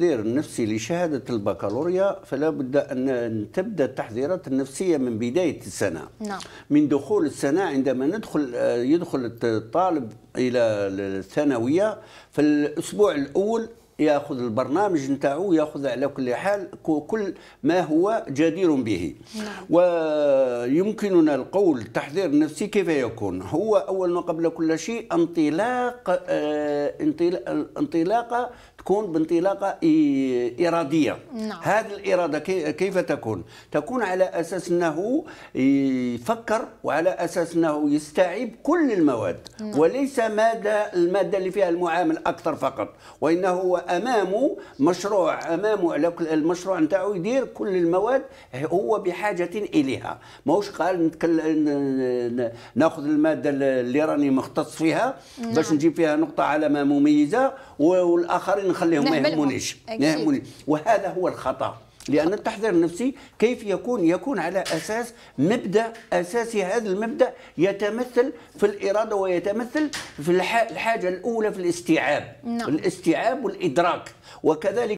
التحضير النفسي لشهادة البكالوريا فلا بد أن تبدأ التحضيرات النفسية من بداية السنة نعم. من دخول السنة عندما ندخل يدخل الطالب إلى الثانوية في الأسبوع الأول ياخذ البرنامج نتاعو ياخذ على كل حال كل ما هو جدير به نعم. ويمكننا القول التحضير النفسي كيف يكون هو اول ما قبل كل شيء انطلاق آه، انطلاق تكون بانطلاقه اراديه نعم. هذه الاراده كيف تكون تكون على اساس انه يفكر وعلى اساس انه يستعيب كل المواد نعم. وليس ماده الماده اللي فيها المعامل اكثر فقط وانه هو امامه مشروع امامه على المشروع نتاعو يدير كل المواد هو بحاجه اليها ماهوش قال ناخذ الماده اللي راني مختص فيها نعم. باش نجيب فيها نقطه علامه مميزه والاخرين نخليهم ما يهمونيش ما يهموني وهذا هو الخطا لأن التحضير النفسي كيف يكون يكون على أساس مبدأ أساسي هذا المبدأ يتمثل في الإرادة ويتمثل في الحاجة الأولى في الاستيعاب نعم. الاستيعاب والإدراك وكذلك